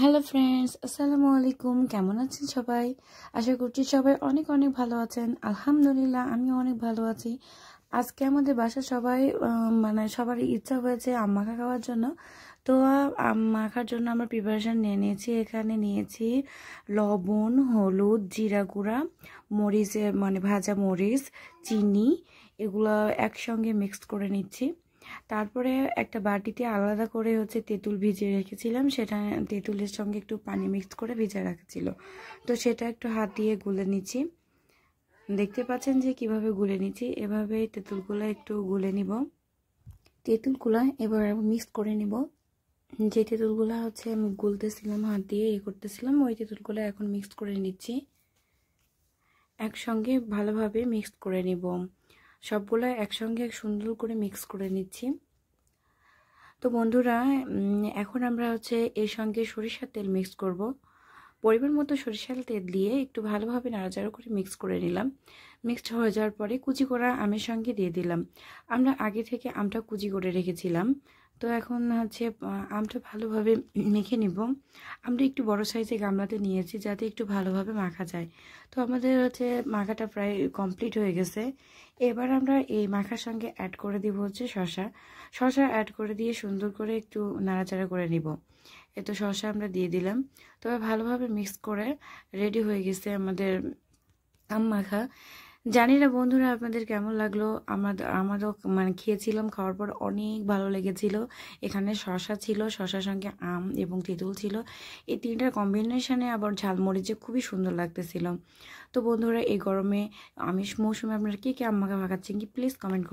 hello friends আসসালামু আলাইকুম কেমন আছেন সবাই আশা করছি সবাই অনেক অনেক ভালো আছেন আলহামদুলিল্লাহ আমি অনেক ভালো আছি আজকে আমাদের বাসা সবাই মানে সবারই ইচ্ছা হয়েছে আম মাখা খাওয়ার জন্য তো মাখার জন্য আমরা প্রিপারেশান নিয়ে নিয়েছি এখানে নিয়েছি লবণ হলুদ জিরা গুঁড়া মরিচের মানে ভাজা মরিচ চিনি এগুলো একসঙ্গে মিক্সড করে নিচ্ছি তারপরে একটা বাটিতে আলাদা করে হচ্ছে তেঁতুল ভিজিয়ে রেখেছিলাম সেটা তেঁতুলের সঙ্গে একটু পানি মিক্স করে ভিজে রাখছিল তো সেটা একটু হাত দিয়ে গুলে নিচ্ছি দেখতে পাচ্ছেন যে কিভাবে গুলে নিচ্ছি এভাবে তেঁতুলগুলো একটু গুলে নিব তেঁতুলগুলো এবার মিক্স করে নিব যে তেঁতুলগুলো হচ্ছে আমি গুলতেছিলাম হাত দিয়ে ইয়ে করতেছিলাম ওই তেঁতুলগুলো এখন মিক্স করে নিচ্ছি একসঙ্গে ভালোভাবে মিক্স করে নিব সবগুলো একসঙ্গে সুন্দর করে মিক্স করে নিচ্ছি তো বন্ধুরা এখন আমরা হচ্ছে এর সঙ্গে সরিষার তেল মিক্স করব পরিমাণ মতো সরিষার তেল দিয়ে একটু ভালোভাবে নাড়াচাড়া করে মিক্স করে নিলাম মিক্সড হয়ে যাওয়ার পরে কুচি করা আমের সঙ্গে দিয়ে দিলাম আমরা আগে থেকে আমটা কুচি করে রেখেছিলাম তো এখন হচ্ছে আমটা ভালোভাবে মেখে নিব আমরা একটু বড় সাইজে গামলাতে নিয়েছি যাতে একটু ভালোভাবে মাখা যায় তো আমাদের হচ্ছে মাখাটা প্রায় কমপ্লিট হয়ে গেছে এবার আমরা এই মাখার সঙ্গে অ্যাড করে দিব হচ্ছে শশা শশা অ্যাড করে দিয়ে সুন্দর করে একটু নাড়াচাড়া করে নিব এ তো শশা আমরা দিয়ে দিলাম তবে ভালোভাবে মিক্স করে রেডি হয়ে গেছে আমাদের আম মাখা জানি না বন্ধুরা আপনাদের কেমন লাগলো আমাদের আমারও মানে খেয়েছিলাম খাওয়ার পর অনেক ভালো লেগেছিল এখানে শশা ছিল শশার সঙ্গে আম এবং তেঁতুল ছিল এই তিনটার কম্বিনেশানে আবার ঝালমরিচে খুবই সুন্দর লাগতেছিল তো বন্ধুরা এই গরমে আমিষ মৌসুমে আপনারা কে কে আম্মাকে ভাগাচ্ছেন কি প্লিজ কমেন্ট